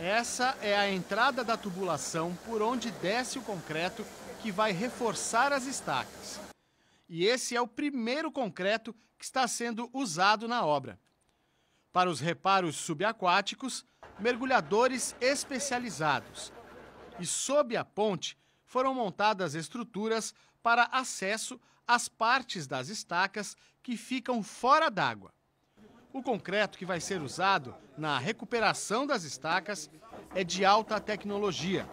Essa é a entrada da tubulação por onde desce o concreto que vai reforçar as estacas. E esse é o primeiro concreto que está sendo usado na obra. Para os reparos subaquáticos, mergulhadores especializados. E sob a ponte foram montadas estruturas para acesso às partes das estacas que ficam fora d'água. O concreto que vai ser usado na recuperação das estacas é de alta tecnologia,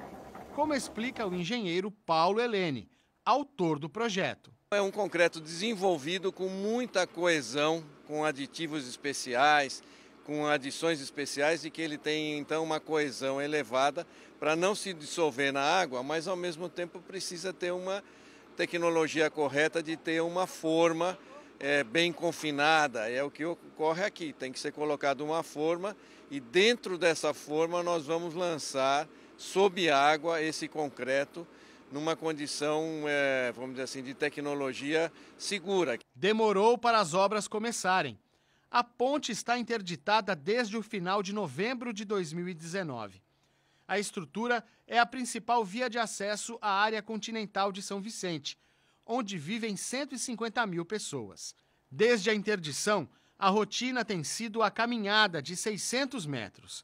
como explica o engenheiro Paulo Helene, autor do projeto. É um concreto desenvolvido com muita coesão, com aditivos especiais, com adições especiais e que ele tem então uma coesão elevada para não se dissolver na água, mas ao mesmo tempo precisa ter uma tecnologia correta de ter uma forma é, bem confinada. É o que ocorre aqui. Tem que ser colocada uma forma e dentro dessa forma nós vamos lançar sob água esse concreto numa condição, é, vamos dizer assim, de tecnologia segura. Demorou para as obras começarem. A ponte está interditada desde o final de novembro de 2019. A estrutura é a principal via de acesso à área continental de São Vicente onde vivem 150 mil pessoas. Desde a interdição, a rotina tem sido a caminhada de 600 metros.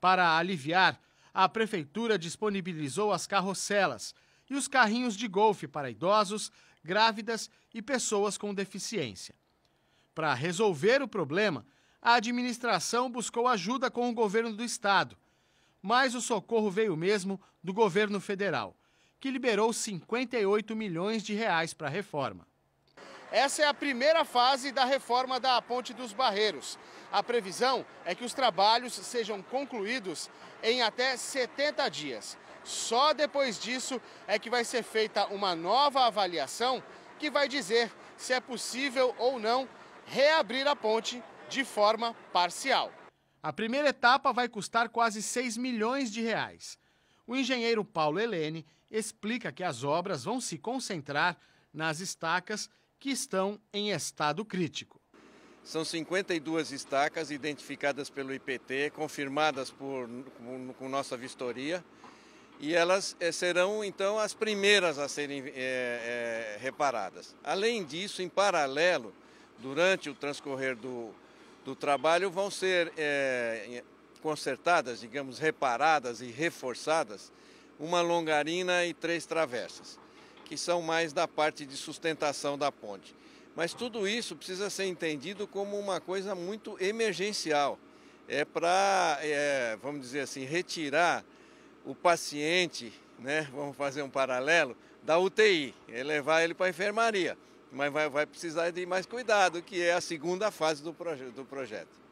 Para aliviar, a prefeitura disponibilizou as carrocelas e os carrinhos de golfe para idosos, grávidas e pessoas com deficiência. Para resolver o problema, a administração buscou ajuda com o governo do estado, mas o socorro veio mesmo do governo federal que liberou 58 milhões de reais para a reforma. Essa é a primeira fase da reforma da Ponte dos Barreiros. A previsão é que os trabalhos sejam concluídos em até 70 dias. Só depois disso é que vai ser feita uma nova avaliação que vai dizer se é possível ou não reabrir a ponte de forma parcial. A primeira etapa vai custar quase 6 milhões de reais. O engenheiro Paulo Helene explica que as obras vão se concentrar nas estacas que estão em estado crítico. São 52 estacas identificadas pelo IPT, confirmadas por, com, nossa vistoria, e elas eh, serão então as primeiras a serem eh, eh, reparadas. Além disso, em paralelo, durante o transcorrer do, do trabalho, vão ser consertadas, digamos, reparadas e reforçadas uma longarina e três travessas, que são mais da parte de sustentação da ponte. Mas tudo isso precisa ser entendido como uma coisa muito emergencial. É para, é, vamos dizer assim, retirar o paciente, né, vamos fazer um paralelo, da UTI, é levar ele para a enfermaria. Mas vai, vai, precisar de mais cuidado, que é a segunda fase do, proje do projeto.